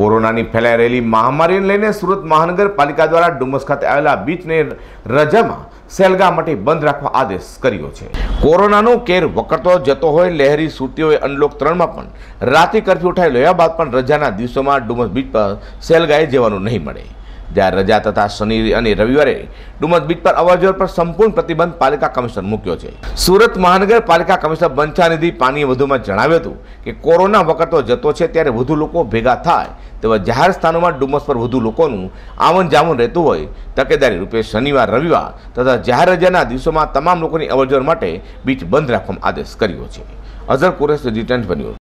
કોરોનાની ફેલાઈ રહેલી મહામારીને લઈને સુરત મહાનગરપાલિકા દ્વારા ડુમસ ખાતે આવેલા બીચને રજામાં સેલગા માટે બંધ રાખવા આદેશ કર્યો છે કોરોનાનો કેર વકરતો જતો હોય લહેરી સુરતીઓએ અનલોક ત્રણમાં પણ રાતે કરફ્યુ ઉઠાવી લેવા બાદ પણ રજાના દિવસોમાં ડુમસ બીચ પર સેલગાએ જવાનું નહીં મળે જ્યારે રજા તથા શનિ અને રવિવારે ડુમસ બીચ પર અવરજવર પર સંપૂર્ણ પ્રતિબંધ પાલિકા કમિશનર મૂક્યો છે સુરત મહાનગર પાલિકા કમિશનર બંછાનિધિ પાનીએ વધુમાં જણાવ્યું હતું કે કોરોના વખતો જતો છે ત્યારે વધુ લોકો ભેગા થાય તેવા જાહેર સ્થાનોમાં ડુમસ પર વધુ લોકોનું આવન જાવન રહેતું હોય તકેદારી રૂપે શનિવાર રવિવાર તથા જાહેર રજાના દિવસોમાં તમામ લોકોની અવરજવર માટે બીચ બંધ રાખવાનો આદેશ કર્યો છે અઝર કોરેસ રિટર્ન બન્યો